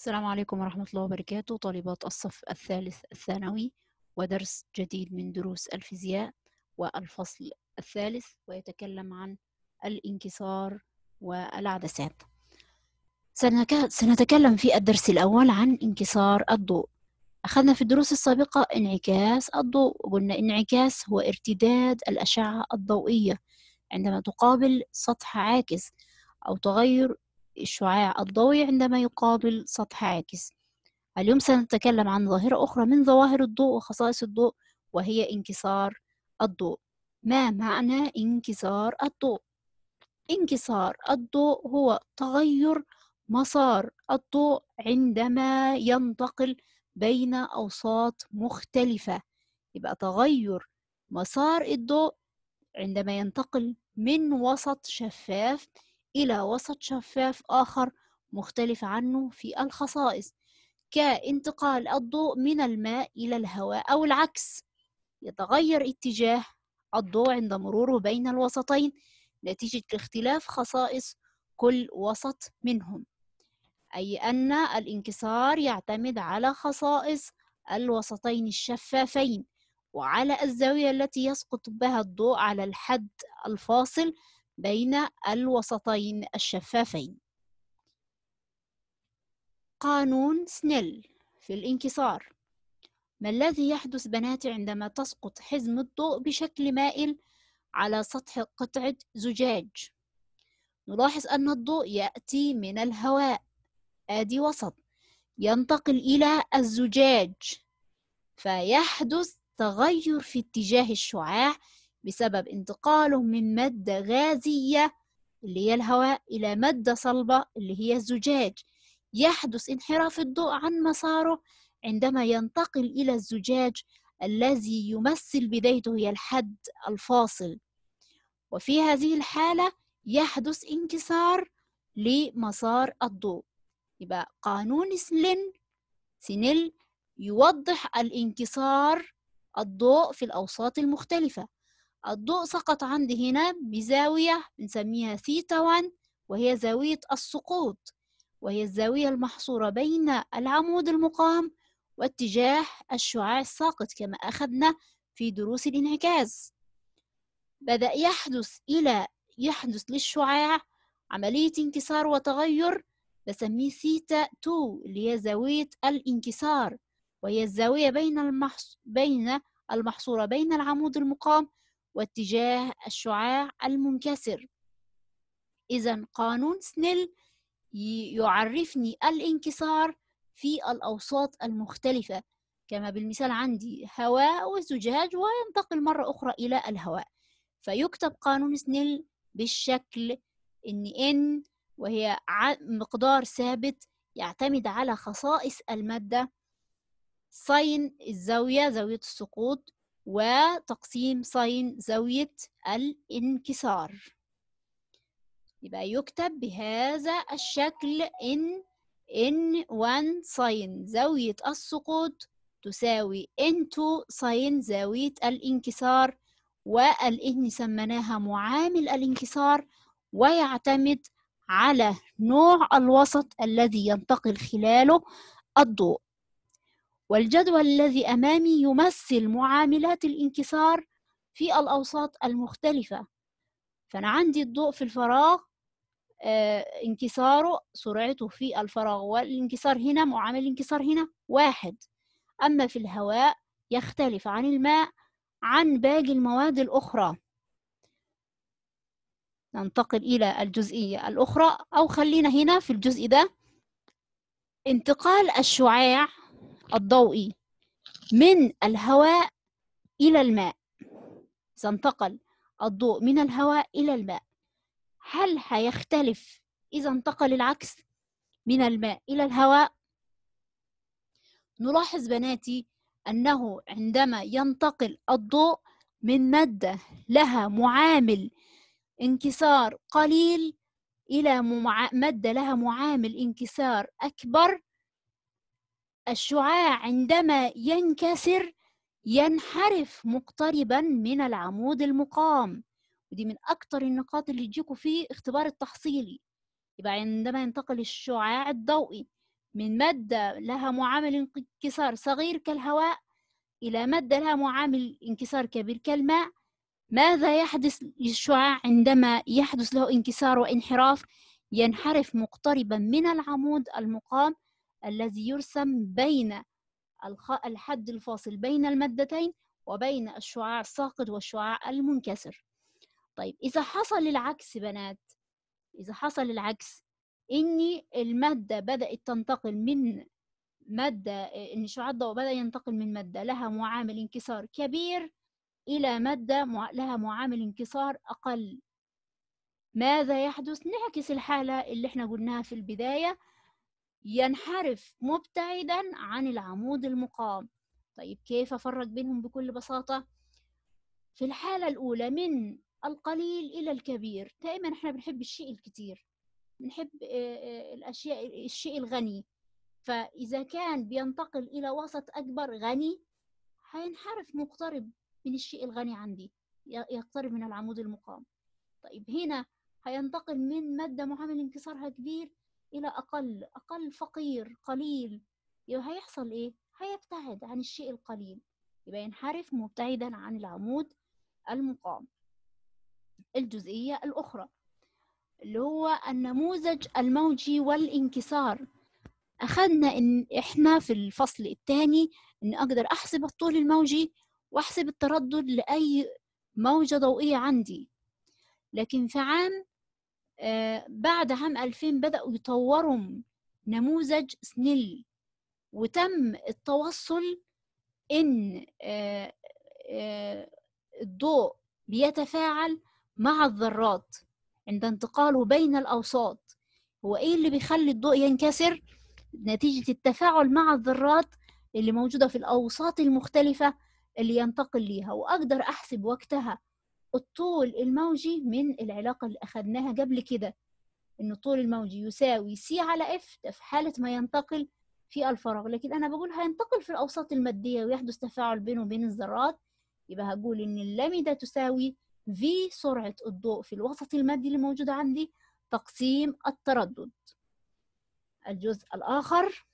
السلام عليكم ورحمة الله وبركاته طالبات الصف الثالث الثانوي ودرس جديد من دروس الفيزياء والفصل الثالث ويتكلم عن الانكسار والعدسات سنتكلم في الدرس الأول عن انكسار الضوء أخذنا في الدروس السابقة انعكاس الضوء وقلنا انعكاس هو ارتداد الأشعة الضوئية عندما تقابل سطح عاكس أو تغير الشعاع الضوئي عندما يقابل سطح عاكس اليوم سنتكلم عن ظاهرة أخرى من ظواهر الضوء وخصائص الضوء وهي انكسار الضوء ما معنى انكسار الضوء؟ انكسار الضوء هو تغير مسار الضوء عندما ينتقل بين أوساط مختلفة يبقى تغير مسار الضوء عندما ينتقل من وسط شفاف إلى وسط شفاف آخر مختلف عنه في الخصائص كانتقال الضوء من الماء إلى الهواء أو العكس يتغير اتجاه الضوء عند مروره بين الوسطين نتيجة اختلاف خصائص كل وسط منهم أي أن الانكسار يعتمد على خصائص الوسطين الشفافين وعلى الزاوية التي يسقط بها الضوء على الحد الفاصل بين الوسطين الشفافين قانون سنيل في الانكسار ما الذي يحدث بناتي عندما تسقط حزم الضوء بشكل مائل على سطح قطعة زجاج؟ نلاحظ أن الضوء يأتي من الهواء آدي وسط ينتقل إلى الزجاج فيحدث تغير في اتجاه الشعاع بسبب انتقاله من مادة غازية اللي هي الهواء إلى مادة صلبة اللي هي الزجاج يحدث انحراف الضوء عن مساره عندما ينتقل إلى الزجاج الذي يمثل بدايته هي الحد الفاصل وفي هذه الحالة يحدث انكسار لمسار الضوء يبقى قانون سلين سنيل يوضح الانكسار الضوء في الأوساط المختلفة الضوء سقط عندي هنا بزاوية بنسميها ثيتا 1 وهي زاوية السقوط وهي الزاوية المحصورة بين العمود المقام واتجاه الشعاع الساقط كما أخذنا في دروس الانعكاس بدأ يحدث إلى يحدث للشعاع عملية انكسار وتغير بسميه ثيتا 2 اللي هي زاوية الانكسار وهي الزاوية بين بين المحصورة بين العمود المقام واتجاه الشعاع المنكسر إذا قانون سنيل يعرفني الانكسار في الأوساط المختلفة كما بالمثال عندي هواء وزجاج وينتقل مرة أخرى إلى الهواء فيكتب قانون سنيل بالشكل إن إن وهي مقدار ثابت يعتمد على خصائص المادة ساين الزاوية زاوية السقوط وتقسيم ساين زاوية الانكسار يبقى يكتب بهذا الشكل إن إن 1 ساين زاوية السقوط تساوي إن 2 ساين زاوية الانكسار والإن سميناها معامل الانكسار ويعتمد على نوع الوسط الذي ينتقل خلاله الضوء والجدول الذي أمامي يمثل معاملات الانكسار في الأوساط المختلفة فأنا عندي الضوء في الفراغ آه، انكساره سرعته في الفراغ والانكسار هنا معامل الانكسار هنا واحد أما في الهواء يختلف عن الماء عن باقي المواد الأخرى ننتقل إلى الجزئية الأخرى أو خلينا هنا في الجزء ده انتقال الشعاع الضوئي من الهواء إلى الماء إذا انتقل الضوء من الهواء إلى الماء هل هيختلف إذا انتقل العكس من الماء إلى الهواء؟ نلاحظ بناتي أنه عندما ينتقل الضوء من مادة لها معامل انكسار قليل إلى مادة لها معامل انكسار أكبر الشعاع عندما ينكسر ينحرف مقتربا من العمود المقام ودي من أكتر النقاط اللي تجيكوا في اختبار التحصيلي يبقى عندما ينتقل الشعاع الضوئي من مادة لها معامل انكسار صغير كالهواء إلى مادة لها معامل انكسار كبير كالماء ماذا يحدث للشعاع عندما يحدث له انكسار وانحراف ينحرف مقتربا من العمود المقام الذي يرسم بين الحد الفاصل بين المادتين وبين الشعاع الساقط والشعاع المنكسر طيب إذا حصل العكس بنات إذا حصل العكس إن المادة بدأت تنتقل من مادة إن شعاع الضوء بدأ ينتقل من مادة لها معامل انكسار كبير إلى مادة لها معامل انكسار أقل ماذا يحدث؟ نعكس الحالة اللي احنا قلناها في البداية ينحرف مبتعدا عن العمود المقام طيب كيف أفرق بينهم بكل بساطة؟ في الحالة الأولى من القليل إلى الكبير دائما إحنا بنحب الشيء الكتير بنحب آه، آه، الأشياء الشيء الغني فإذا كان بينتقل إلى وسط أكبر غني هينحرف مقترب من الشيء الغني عندي يقترب من العمود المقام طيب هنا هينتقل من مادة معامل انكسارها كبير إلى أقل أقل فقير قليل يبقى هيحصل إيه؟ هيبتعد عن الشيء القليل يبقى ينحرف مبتعدا عن العمود المقام الجزئية الأخرى اللي هو النموذج الموجي والانكسار أخذنا إن إحنا في الفصل الثاني إن أقدر أحسب الطول الموجي وأحسب التردد لأي موجة ضوئية عندي لكن في عام آه، بعد عام 2000 بدأوا يطوروا نموذج سنيل وتم التوصل إن آه، آه، الضوء بيتفاعل مع الذرات عند انتقاله بين الأوساط هو إيه اللي بيخلي الضوء ينكسر؟ نتيجة التفاعل مع الذرات اللي موجودة في الأوساط المختلفة اللي ينتقل ليها وأقدر أحسب وقتها الطول الموجي من العلاقة اللي أخدناها قبل كده إن الطول الموجي يساوي سي على إف ده في حالة ما ينتقل في الفراغ لكن أنا بقول هينتقل في الأوساط المادية ويحدث تفاعل بينه وبين الذرات يبقى هقول إن اللاميدا تساوي في سرعة الضوء في الوسط المادي اللي موجود عندي تقسيم التردد الجزء الآخر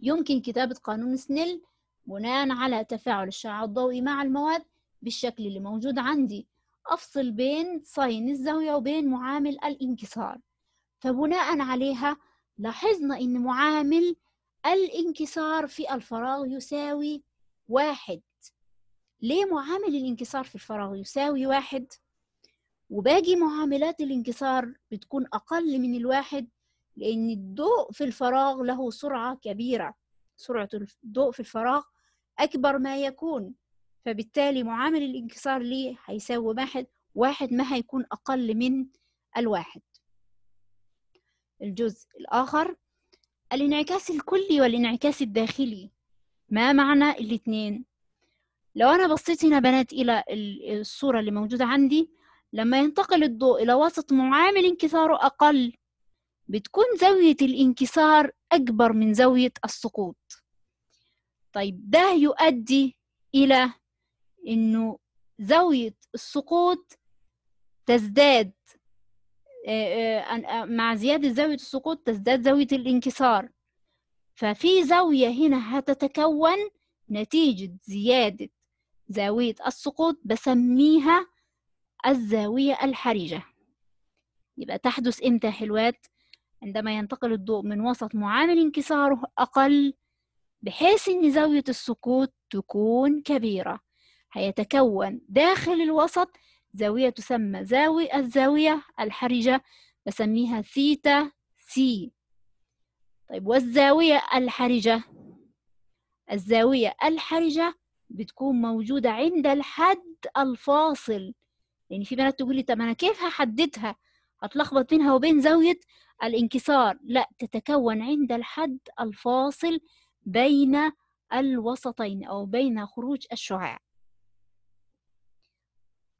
يمكن كتابة قانون سنيل بناء على تفاعل الشعاع الضوئي مع المواد بالشكل اللي موجود عندي أفصل بين ساين الزاوية وبين معامل الانكسار فبناء عليها لاحظنا إن معامل الانكسار في الفراغ يساوي واحد ليه معامل الانكسار في الفراغ يساوي واحد وباقي معاملات الانكسار بتكون أقل من الواحد لأن الضوء في الفراغ له سرعة كبيرة سرعة الضوء في الفراغ أكبر ما يكون فبالتالي معامل الانكسار ليه هيساوي واحد واحد ما هيكون أقل من الواحد الجزء الآخر الانعكاس الكلي والانعكاس الداخلي ما معنى الاتنين لو أنا بصيت هنا بنات إلى الصورة اللي موجودة عندي لما ينتقل الضوء إلى وسط معامل انكساره أقل بتكون زاوية الانكسار أكبر من زاوية السقوط طيب ده يؤدي إلى انه زاويه السقوط تزداد آه، آه، آه، مع زياده زاويه السقوط تزداد زاويه الانكسار ففي زاويه هنا هتتكون نتيجه زياده زاويه السقوط بسميها الزاويه الحرجه يبقى تحدث امتى حلوات عندما ينتقل الضوء من وسط معامل انكساره اقل بحيث ان زاويه السقوط تكون كبيره هيتكون داخل الوسط زاوية تسمى زاوية الزاوية الحرجة بسميها ثيتا سي طيب والزاوية الحرجة الزاوية الحرجة بتكون موجودة عند الحد الفاصل يعني في بنات تقول لي طب أنا كيف هحددها هتلخبط بينها وبين زاوية الانكسار لا تتكون عند الحد الفاصل بين الوسطين أو بين خروج الشعاع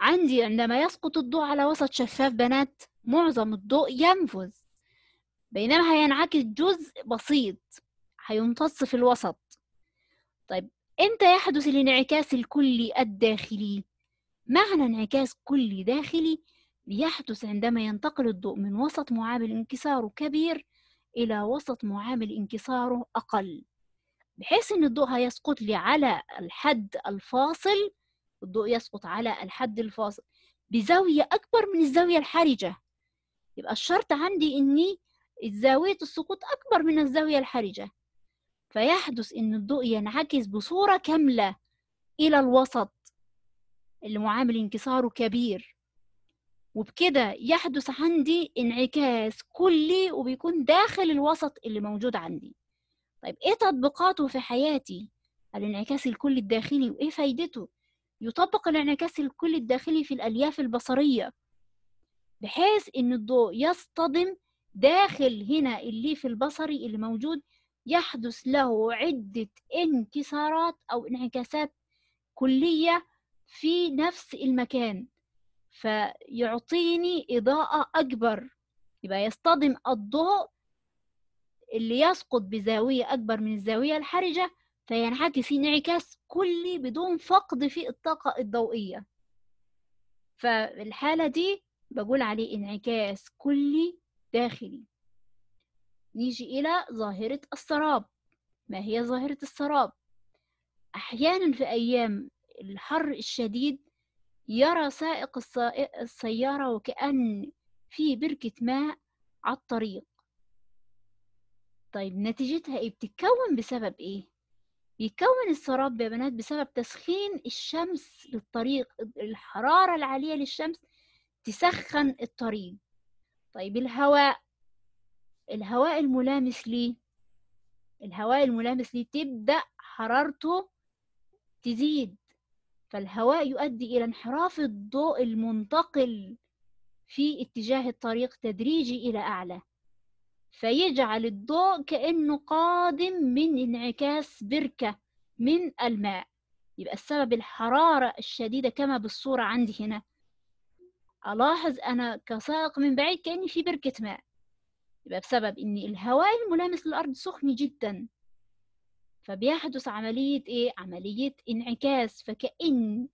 عندي عندما يسقط الضوء على وسط شفاف بنات معظم الضوء ينفذ بينما هينعكس جزء بسيط هيمتص في الوسط طيب امتى يحدث الانعكاس الكلي الداخلي معنى انعكاس كلي داخلي بيحدث عندما ينتقل الضوء من وسط معامل انكساره كبير إلى وسط معامل انكساره أقل بحيث إن الضوء هيسقط لي على الحد الفاصل والضوء يسقط على الحد الفاصل بزاوية أكبر من الزاوية الحرجة يبقى الشرط عندي إني زاوية السقوط أكبر من الزاوية الحرجة فيحدث إن الضوء ينعكس بصورة كاملة إلى الوسط اللي معامل انكساره كبير وبكده يحدث عندي انعكاس كلي وبيكون داخل الوسط اللي موجود عندي طيب إيه تطبيقاته في حياتي الانعكاس الكلي الداخلي وإيه فايدته يطبق الانعكاس الكلي الداخلي في الألياف البصرية بحيث إن الضوء يصطدم داخل هنا الليف البصري اللي موجود يحدث له عدة انكسارات أو انعكاسات كلية في نفس المكان فيعطيني إضاءة أكبر يبقى يصطدم الضوء اللي يسقط بزاوية أكبر من الزاوية الحرجة فينعكس انعكاس كلي بدون فقد في الطاقة الضوئية فالحالة دي بقول عليه انعكاس كلي داخلي نيجي إلى ظاهرة السراب ما هي ظاهرة السراب؟ أحيانا في أيام الحر الشديد يرى سائق السيارة وكأن في بركة ماء على الطريق طيب نتيجتها إيه بتتكون بسبب إيه؟ بيكون السراب يا بنات بسبب تسخين الشمس للطريق الحرارة العالية للشمس تسخن الطريق طيب الهواء الهواء الملامس ليه الهواء الملامس ليه تبدأ حرارته تزيد فالهواء يؤدي إلى انحراف الضوء المنتقل في اتجاه الطريق تدريجي إلى أعلى فيجعل الضوء كأنه قادم من انعكاس بركة من الماء يبقى السبب الحرارة الشديدة كما بالصورة عندي هنا ألاحظ أنا كسائق من بعيد كأني في بركة ماء يبقى بسبب إن الهواء الملامس للأرض سخن جدا فبيحدث عملية إيه؟ عملية انعكاس فكأن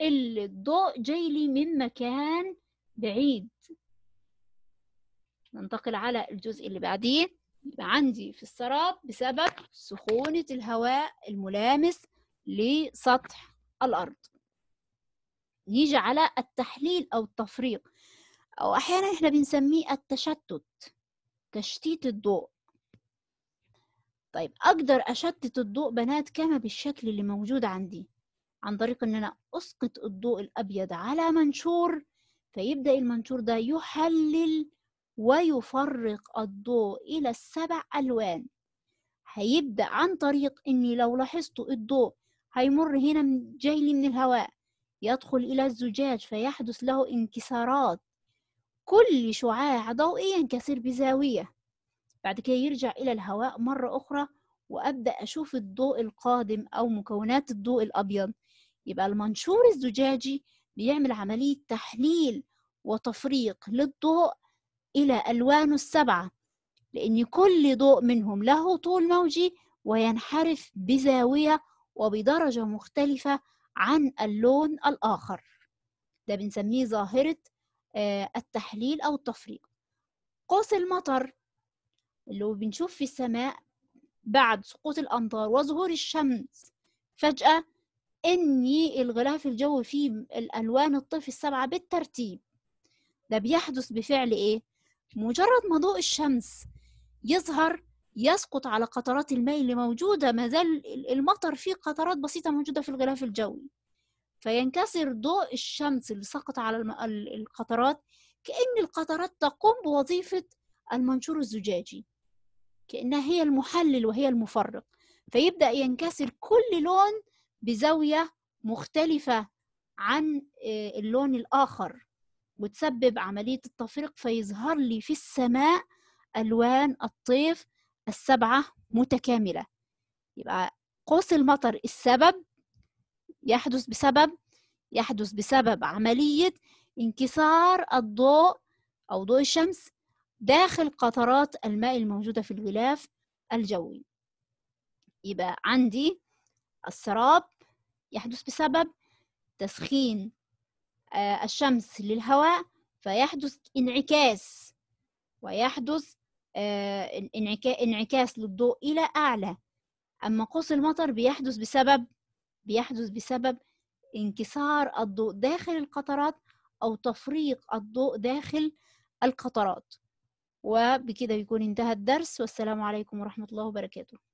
الضوء جاي لي من مكان بعيد ننتقل على الجزء اللي بعديه يبقى عندي في السراب بسبب سخونة الهواء الملامس لسطح الأرض نيجي على التحليل أو التفريق أو أحيانا إحنا بنسميه التشتت تشتيت الضوء طيب أقدر أشتت الضوء بنات كما بالشكل اللي موجود عندي عن طريق إن أنا أسقط الضوء الأبيض على منشور فيبدأ المنشور ده يحلل ويفرق الضوء إلى السبع ألوان هيبدأ عن طريق إني لو لاحظت الضوء هيمر هنا جاي لي من الهواء يدخل إلى الزجاج فيحدث له انكسارات كل شعاع ضوئي ينكسر بزاوية بعد كده يرجع إلى الهواء مرة أخرى وأبدأ أشوف الضوء القادم أو مكونات الضوء الأبيض يبقى المنشور الزجاجي بيعمل عملية تحليل وتفريق للضوء إلى ألوان السبعة لأن كل ضوء منهم له طول موجي وينحرف بزاوية وبدرجة مختلفة عن اللون الآخر ده بنسميه ظاهرة آه، التحليل أو التفريق قوس المطر اللي هو بنشوف في السماء بعد سقوط الأمطار وظهور الشمس فجأة إني الغلاف الجوي فيه الألوان الطيف السبعة بالترتيب ده بيحدث بفعل إيه؟ مجرد ما ضوء الشمس يظهر يسقط على قطرات الماء اللي موجودة ما زال المطر فيه قطرات بسيطة موجودة في الغلاف الجوي فينكسر ضوء الشمس اللي سقط على القطرات كأن القطرات تقوم بوظيفة المنشور الزجاجي كأنها هي المحلل وهي المفرق فيبدأ ينكسر كل لون بزاوية مختلفة عن آه، اللون الآخر وتسبب عملية التفريق فيظهر لي في السماء ألوان الطيف السبعة متكاملة يبقى قوس المطر السبب يحدث بسبب يحدث بسبب عملية انكسار الضوء أو ضوء الشمس داخل قطرات الماء الموجودة في الغلاف الجوي يبقى عندي السراب يحدث بسبب تسخين آه، الشمس للهواء فيحدث انعكاس ويحدث آه، انعكاس للضوء إلى أعلى أما قوس المطر بيحدث بسبب بيحدث بسبب انكسار الضوء داخل القطرات أو تفريق الضوء داخل القطرات وبكده يكون انتهى الدرس والسلام عليكم ورحمة الله وبركاته